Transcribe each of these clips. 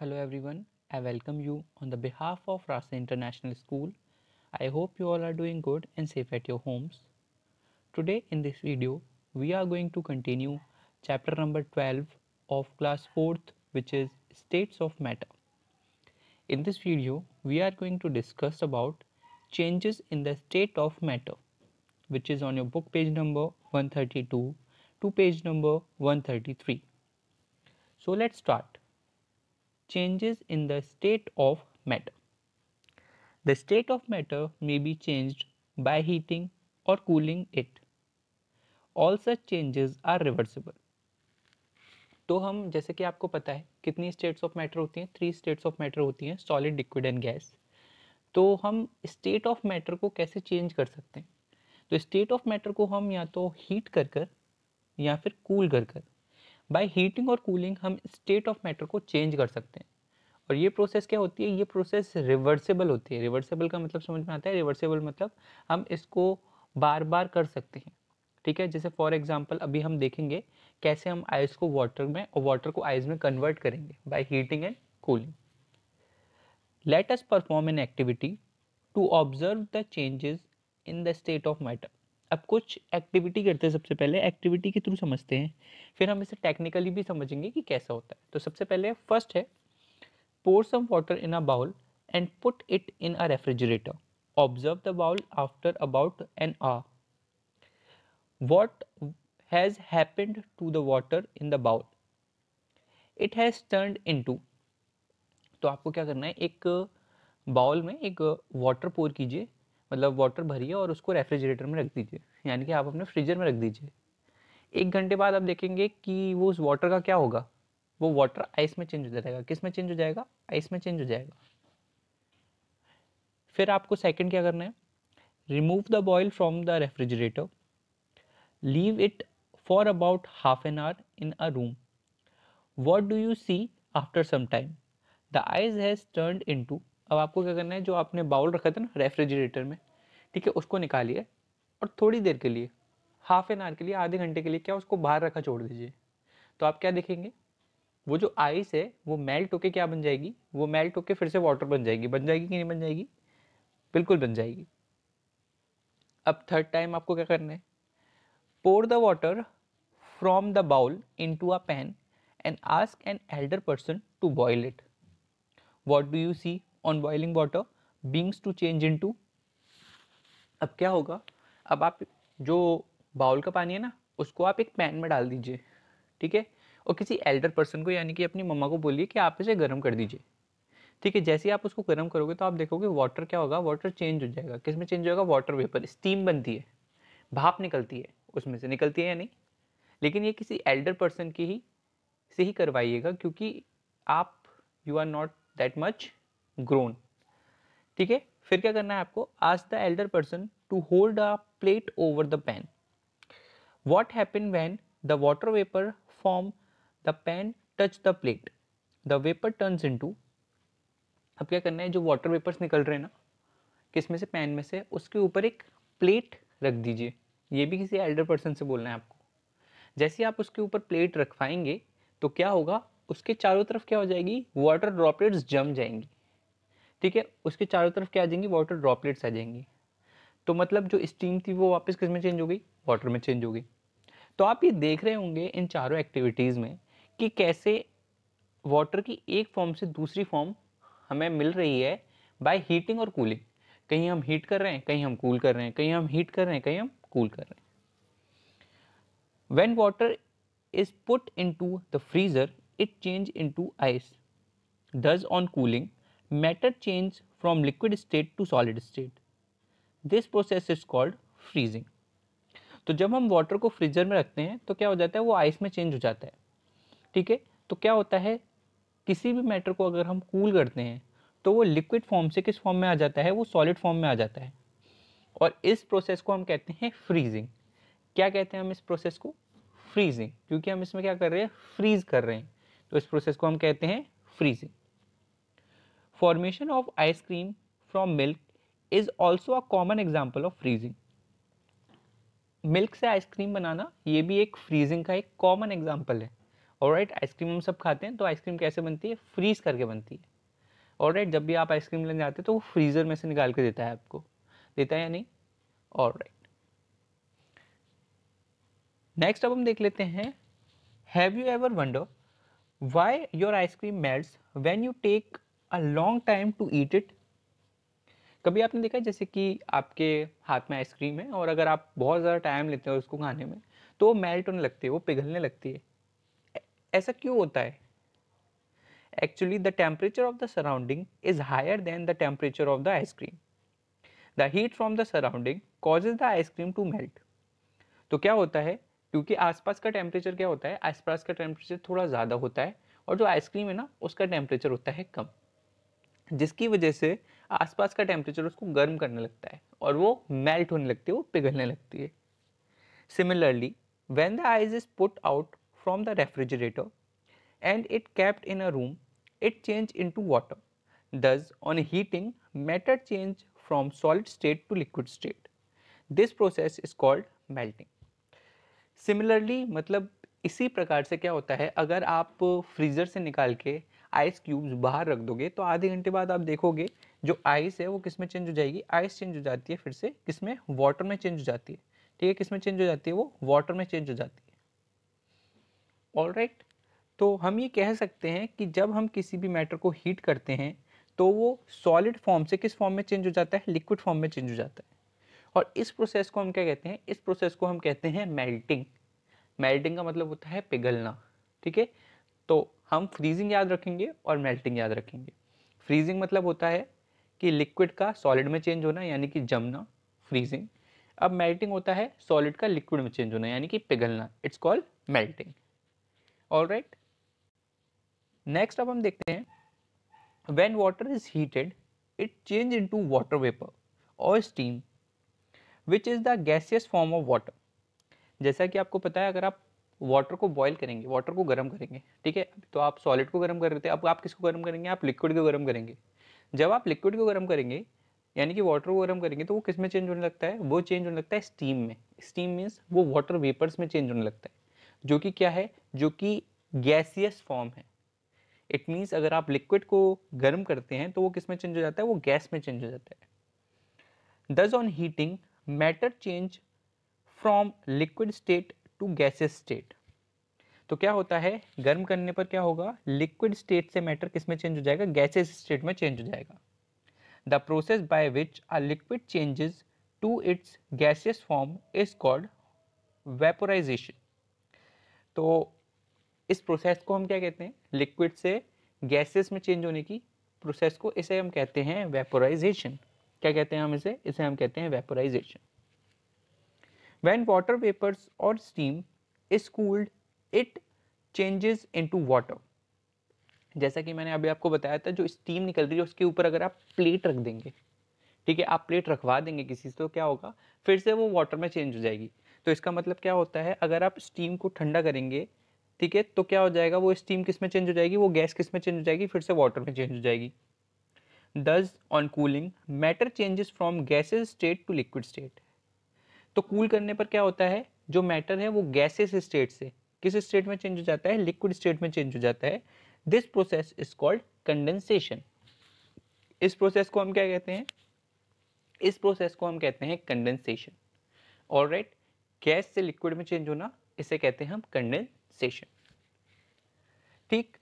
Hello everyone, I welcome you on the behalf of Rasa International School. I hope you all are doing good and safe at your homes. Today in this video, we are going to continue chapter number 12 of class 4th which is states of matter. In this video, we are going to discuss about changes in the state of matter which is on your book page number 132 to page number 133. So let's start. changes in the state of matter. The state of matter may be changed by heating or cooling it. All such changes are reversible. तो हम जैसे कि आपको पता है कितनी states of matter होती हैं थ्री स्टेट्स ऑफ मैटर होती हैं सॉलिड लिक्विड एंड गैस तो हम स्टेट ऑफ मैटर को कैसे चेंज कर सकते हैं तो स्टेट ऑफ मैटर को हम या तो हीट कर कर या फिर कूल कर कर बाय हीटिंग और कूलिंग हम स्टेट ऑफ मैटर को चेंज कर सकते हैं और ये प्रोसेस क्या होती है ये प्रोसेस रिवर्सेबल होती है रिवर्सेबल का मतलब समझ में आता है रिवर्सेबल मतलब हम इसको बार बार कर सकते हैं ठीक है जैसे फॉर एग्जाम्पल अभी हम देखेंगे कैसे हम आइस को वाटर में और वाटर को आइस में कन्वर्ट करेंगे by heating and cooling let perform perform activity to observe the the in the state of matter अब कुछ एक्टिविटी करते हैं सबसे पहले एक्टिविटी के थ्रू समझते हैं फिर हम इसे टेक्निकली भी समझेंगे कि कैसा होता है तो सबसे पहले फर्स्ट है pour some water in a bowl and put it in a refrigerator observe the bowl after about an hour what has happened to the water in the bowl it has turned into तो आपको क्या करना है एक bowl में एक water पोर कीजिए मतलब वाटर भरिए और उसको रेफ्रिजरेटर में रख दीजिए यानी कि आप अपने फ्रीजर में रख दीजिए एक घंटे बाद आप देखेंगे कि वो उस वाटर का क्या होगा वो वाटर आइस में चेंज हो जाएगा किस में चेंज हो जाएगा आइस में चेंज हो जाएगा फिर आपको सेकंड क्या करना है remove the bowl from the refrigerator leave it for about half an hour in a room what do you see after some time the ice has turn into अब आपको क्या करना है जो आपने बाउल रखा था ना रेफ्रिजरेटर में ठीक है उसको निकालिए और थोड़ी देर के लिए हाफ एन आवर के लिए आधे घंटे के लिए क्या उसको बाहर रखा छोड़ दीजिए तो आप क्या देखेंगे वो जो आइस है वो मेल्ट होके क्या बन जाएगी वो मेल्ट होके फिर से वाटर बन जाएगी बन जाएगी कि नहीं बन जाएगी बिल्कुल बन जाएगी अब थर्ड टाइम आपको क्या करना है pour the water from the bowl into a pan and ask an elder person to boil it what do you see on boiling water begins to change into अब क्या होगा अब आप जो बाउल का पानी है ना उसको आप एक पैन में डाल दीजिए ठीक है और किसी एल्डर पर्सन को यानी कि अपनी मम्मा को बोलिए कि आप इसे गर्म कर दीजिए ठीक है जैसे ही आप उसको गर्म करोगे तो आप देखोगे वाटर क्या होगा वाटर चेंज हो जाएगा किस में चेंज होगा वाटर वेपर स्टीम बनती है भाप निकलती है उसमें से निकलती है या नहीं लेकिन ये किसी एल्डर पर्सन की ही से ही करवाइएगा क्योंकि आप you are not that much grown ठीक है फिर क्या करना है आपको ask the elder person to hold a plate over the pan what happen when the water vapour from the pan touch the plate the vapour into अब क्या करना है जो वाटर वेपर्स निकल रहे हैं ना किस में से पैन में से उसके ऊपर एक प्लेट रख दीजिए ये भी किसी एल्डर पर्सन से बोलना है आपको जैसे आप उसके ऊपर प्लेट रखवाएंगे तो क्या होगा उसके चारों तरफ क्या हो जाएगी वाटर ड्रॉपलेट्स जम जाएंगी ठीक है उसके चारों तरफ क्या आ जाएंगी वाटर ड्रॉपलेट्स आ जाएंगी तो मतलब जो स्टीम थी वो वापस किस में चेंज हो गई वाटर में चेंज हो गई तो आप ये देख रहे होंगे इन चारों एक्टिविटीज़ में कि कैसे वाटर की एक फॉर्म से दूसरी फॉर्म हमें मिल रही है बाय हीटिंग और कूलिंग कहीं हम हीट कर रहे हैं कहीं हम कूल कर रहे हैं कहीं हम हीट कर रहे हैं कहीं हम कूल कर रहे हैं when water is put into the freezer it change into ice thus on cooling matter change from liquid state to solid state. This process is called freezing. तो जब हम वाटर को freezer में रखते हैं तो क्या हो जाता है वो आइस में चेंज हो जाता है ठीक है तो क्या होता है किसी भी मैटर को अगर हम कूल करते हैं तो वो लिक्विड फॉर्म से किस फॉर्म में आ जाता है वो सॉलिड फॉर्म में आ जाता है और इस प्रोसेस को हम कहते हैं फ्रीजिंग क्या कहते हैं हम इस प्रोसेस को फ्रीजिंग क्योंकि हम इसमें क्या कर रहे हैं फ्रीज कर रहे हैं तो इस प्रोसेस को हम कहते हैं freezing formation of ice cream from milk is also a common example of freezing milk से आइसक्रीम बनाना ये भी एक फ्रीजिंग का एक कॉमन एग्जाम्पल है और राइट आइसक्रीम हम सब खाते हैं तो आइसक्रीम कैसे बनती है फ्रीज करके बनती है और राइट जब भी आप आइसक्रीम लेने जाते हैं तो वो फ्रीज़र में से निकाल के देता है आपको देता है या नहीं और राइट नेक्स्ट अब हम देख लेते हैं have you ever wonder why your ice cream melt when you take a long time to eat it कभी आपने देखा जैसे कि आपके हाथ में आइसक्रीम है और अगर आप बहुत ज़्यादा टाइम लेते हो उसको खाने में तो वो मेल्ट होने लगती है वो पिघलने लगती है ऐसा क्यों होता है actually the temperature of the surrounding is higher than the temperature of the ice cream the heat from the surrounding causes the ice cream to melt तो क्या होता है क्योंकि आसपास का टेम्परेचर क्या होता है आसपास का टेम्परेचर थोड़ा ज़्यादा होता है और जो आइसक्रीम है ना उसका टेम्परेचर होता है कम जिसकी वजह से आसपास का टेम्परेचर उसको गर्म करने लगता है और वो मेल्ट होने लगती है वो पिघलने लगती है similarly when the ice is put out from the refrigerator and it kept in a room it change into water thus on heating matter change from solid state to liquid state this process is called melting similarly मतलब इसी प्रकार से क्या होता है अगर आप freezer से निकाल के आइस क्यूब्स बाहर रख दोगे तो आधे घंटे बाद आप देखोगे जो आइस है वो किस में चेंज हो जाएगी आइस चेंज हो जाती है फिर से किस में वाटर में चेंज हो जाती है ठीक है किस में चेंज हो जाती है वो वाटर में चेंज हो जाती है ऑल right? तो हम ये कह सकते हैं कि जब हम किसी भी मैटर को हीट करते हैं तो वो सॉलिड फॉर्म से किस फॉर्म में चेंज हो जाता है लिक्विड फॉर्म में चेंज हो जाता है और इस प्रोसेस को हम क्या कहते हैं इस प्रोसेस को हम कहते हैं मेल्टिंग मेल्टिंग का मतलब होता है पिघलना ठीक है तो हम फ्रीजिंग याद रखेंगे और मेल्टिंग याद रखेंगे फ्रीजिंग मतलब होता है कि लिक्विड का सॉलिड में चेंज होना यानी कि जमना फ्रीजिंग अब मेल्टिंग होता है सॉलिड का लिक्विड में चेंज होना यानी कि पिघलना it's called melting all right next अब हम देखते हैं when water is heated it change into water vapour और steam which is the gaseous form of water जैसा कि आपको पता है अगर आप वाटर को बॉयल करेंगे वाटर को गर्म करेंगे ठीक है तो आप सॉलिड को गर्म कर रहे थे अब आप किसको गर्म करेंगे आप लिक्विड को गर्म करेंगे जब आप लिक्विड को गर्म करेंगे यानी कि वाटर को गर्म करेंगे तो वो किस में चेंज होने लगता है वो चेंज होने लगता है स्टीम में स्टीम मीन्स वो वाटर वेपर्स में चेंज होने लगता है जो कि क्या है जो कि गैसियस फॉर्म है इट मीन्स अगर आप लिक्विड को गर्म करते हैं तो वो किस में चेंज हो जाता है वो गैस में चेंज हो जाता है thus on heating matter change from liquid state to gases state तो क्या होता है गर्म करने पर क्या होगा लिक्विड स्टेट से मैटर किस में चेंज हो जाएगा गैसेस स्टेट में चेंज हो जाएगा the process by which are liquid changes to its gases form is called vaporisation तो इस प्रोसेस को हम क्या कहते हैं लिक्विड से गैसेस में चेंज होने की प्रोसेस को इसे हम कहते हैं वेपोराइजेशन क्या कहते हैं हम इसे इसे हम कहते हैं vaporisation When water vapors or steam is cooled, it changes into water. जैसा कि मैंने अभी आपको बताया था जो स्टीम निकल रही है उसके ऊपर अगर आप प्लेट रख देंगे ठीक है आप प्लेट रखवा देंगे किसी से तो क्या होगा फिर से वो वाटर में चेंज हो जाएगी तो इसका मतलब क्या होता है अगर आप स्टीम को ठंडा करेंगे ठीक है तो क्या हो जाएगा वो स्टीम किस में चेंज हो जाएगी वो गैस किस में चेंज हो जाएगी फिर से वाटर में चेंज हो जाएगी thus on cooling matter changes from gases state to liquid state तो कूल cool करने पर क्या होता है जो मैटर है वो गैसेस स्टेट से किस स्टेट में चेंज हो जाता है लिक्विड स्टेट में चेंज हो जाता है this process is called condensation इस प्रोसेस को हम क्या कहते हैं इस प्रोसेस को हम कहते हैं कंडेंसेशन और राइट गैस से लिक्विड में चेंज होना इसे कहते हैं हम कंडेंसेशन ठीक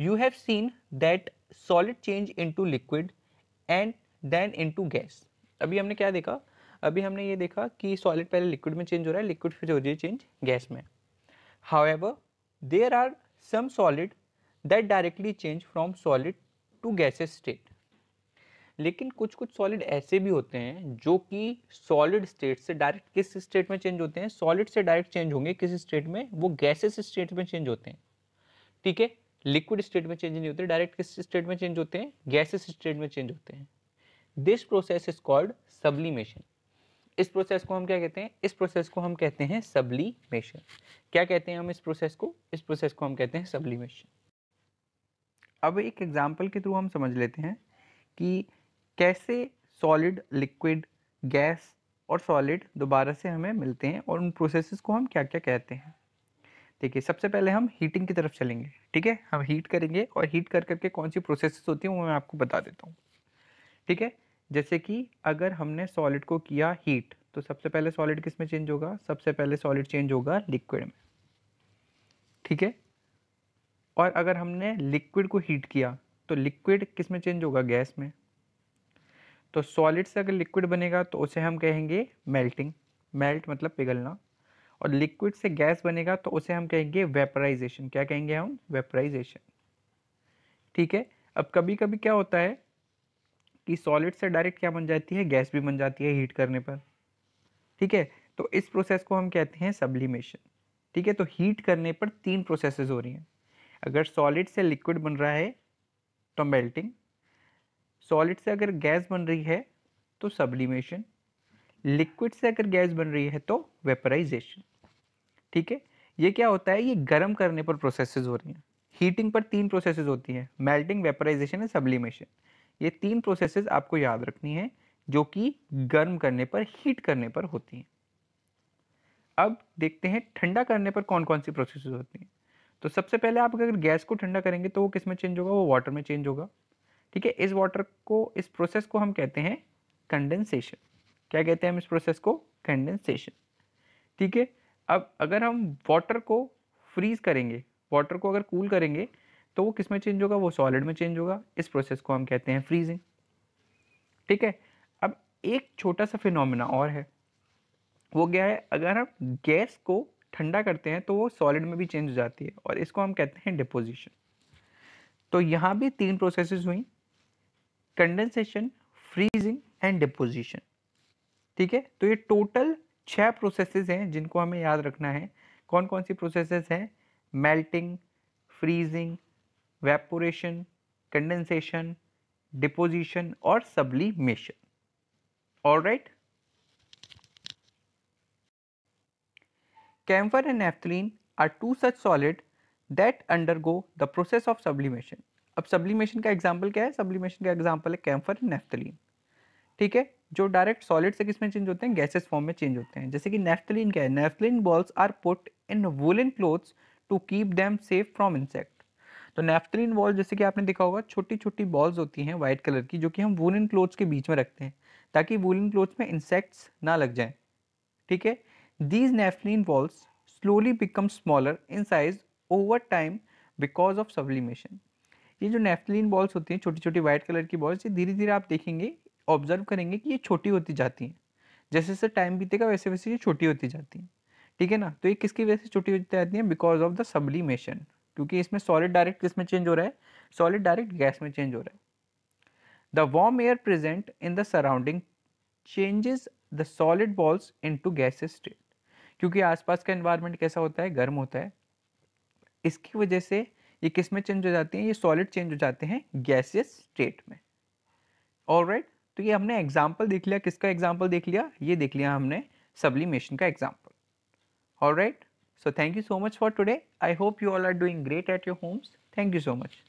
you have seen that solid change into liquid and then into gas अभी हमने क्या देखा अभी हमने ये देखा कि सॉलिड पहले लिक्विड में चेंज हो रहा है लिक्विड फिर हो रही है चेंज गैस में however there are some solid that directly change from solid to gases state लेकिन कुछ कुछ सॉलिड ऐसे भी होते हैं जो कि सॉलिड स्टेट से डायरेक्ट किस स्टेट में चेंज होते हैं सॉलिड से डायरेक्ट चेंज होंगे किस स्टेट में वो गैसेस स्टेट में चेंज होते हैं ठीक है लिक्विड स्टेट में चेंज नहीं होते डायरेक्ट किस स्टेट में चेंज होते हैं गैसेस स्टेट में चेंज होते हैं this process is called sublimation इस प्रोसेस को हम क्या कहते हैं इस प्रोसेस को हम कहते हैं सब्लीमेशन क्या कहते हैं हम इस प्रोसेस को इस प्रोसेस को हम कहते हैं सब्लीमेशन अब एक एग्जाम्पल के थ्रू हम समझ लेते हैं कि कैसे सॉलिड लिक्विड गैस और सॉलिड दोबारा से हमें मिलते हैं और उन प्रोसेसेस को हम क्या क्या कहते हैं देखिए सबसे पहले हम हीटिंग की तरफ चलेंगे ठीक है हम हीट करेंगे और हीट कर करके कौन सी प्रोसेसेस होती हैं वो मैं आपको बता देता हूँ ठीक है जैसे कि अगर हमने सॉलिड को किया हीट तो सबसे पहले सॉलिड किस में चेंज होगा सबसे पहले सॉलिड चेंज होगा लिक्विड में ठीक है और अगर हमने लिक्विड को हीट किया तो लिक्विड किस में चेंज होगा गैस में तो सॉलिड से अगर लिक्विड बनेगा तो उसे हम कहेंगे मेल्टिंग मेल्ट मतलब पिघलना और लिक्विड से गैस बनेगा तो उसे हम कहेंगे वेपराइजेशन क्या कहेंगे हम वेपराइजेशन ठीक है अब कभी कभी क्या होता है कि सॉलिड से डायरेक्ट क्या बन जाती है गैस भी बन जाती है हीट करने पर ठीक है तो इस प्रोसेस को हम कहते हैं सब्लिमेशन ठीक है तो हीट करने पर तीन प्रोसेसेस हो रही हैं अगर सॉलिड से लिक्विड बन रहा है तो मेल्टिंग सॉलिड से अगर गैस बन रही है तो सब्लिमेशन लिक्विड से अगर गैस बन रही है तो वेपराइजेशन ठीक है ये क्या होता है ये गर्म करने पर प्रोसेसेस हो रही हैं हीटिंग पर तीन प्रोसेसेस होती हैं मेल्टिंग वेपराइजेशन एंड सब्लिमेशन ये तीन प्रोसेसेस आपको याद रखनी है जो कि गर्म करने पर हीट करने पर होती हैं अब देखते हैं ठंडा करने पर कौन कौन सी प्रोसेस होती हैं तो सबसे पहले आप अगर गैस को ठंडा करेंगे तो वो किस में चेंज होगा वो वाटर में चेंज होगा ठीक है इस वाटर को इस प्रोसेस को हम कहते हैं कंडेंसेशन क्या कहते हैं हम इस प्रोसेस को कंडेंसेशन ठीक है अब अगर हम वाटर को फ्रीज करेंगे वाटर को अगर कूल करेंगे तो वो किस में चेंज होगा वो सॉलिड में चेंज होगा इस प्रोसेस को हम कहते हैं फ्रीजिंग ठीक है अब एक छोटा सा फिनोमिना और है वो क्या है अगर हम गैस को ठंडा करते हैं तो वो सॉलिड में भी चेंज हो जाती है और इसको हम कहते हैं डिपोजिशन तो यहाँ भी तीन प्रोसेसेस हुई कंडेंसेशन फ्रीजिंग एंड डिपोजिशन ठीक है तो ये टोटल छः प्रोसेसेस हैं जिनको हमें याद रखना है कौन कौन सी प्रोसेसेस हैं melting freezing evaporation condensation deposition और sublimation all right camphor and naphthalene are two such solid that undergo the process of sublimation अब सब्लीमेशन का एग्जाम्पल क्या है सब्लीमेशन का एग्जाम्पल है कैम्फर एंड नेफ्थलीन ठीक है जो डायरेक्ट सॉलिड से किसमें चेंज होते हैं गैसेस फॉर्म में चेंज होते हैं जैसे कि नेफ्थलीन क्या है naphthalene balls are put in woollen clothes to keep them safe from insect तो नेफ्थलिन बॉल जैसे कि आपने देखा होगा छोटी छोटी बॉल्स होती हैं वाइट कलर की जो कि हम वूलन क्लोथ्स के बीच में रखते हैं ताकि वूलन क्लोथ्स में इंसेक्ट्स ना लग जाएं ठीक है these naphthalene balls slowly become smaller in size over time because of sublimation ये जो नेफ्थलिन बॉल्स होती हैं छोटी छोटी वाइट कलर की बॉल्स ये धीरे धीरे आप देखेंगे ऑब्जर्व करेंगे कि ये छोटी होती जाती हैं जैसे जैसे टाइम बीतेगा वैसे वैसे ये छोटी होती जाती हैं ठीक है ना तो ये किसकी वजह से छोटी होती जाती हैं बिकॉज ऑफ द सब्लिमेशन क्योंकि इसमें सॉलिड डायरेक्ट किस में चेंज हो रहा है सॉलिड डायरेक्ट गैस में चेंज हो रहा है the warm air present in the surrounding changes the solid balls into gases state क्योंकि आसपास का इन्वायरमेंट कैसा होता है गर्म होता है इसकी वजह से ये किस में चेंज हो जाते हैं ये सॉलिड चेंज हो जाते हैं गैसेस स्टेट में और राइट तो ये हमने एग्जाम्पल देख लिया किसका एग्जाम्पल देख लिया ये देख लिया हमने सब्लिमेशन का example all right So thank you so much for today. I hope you all are doing great at your homes. Thank you so much.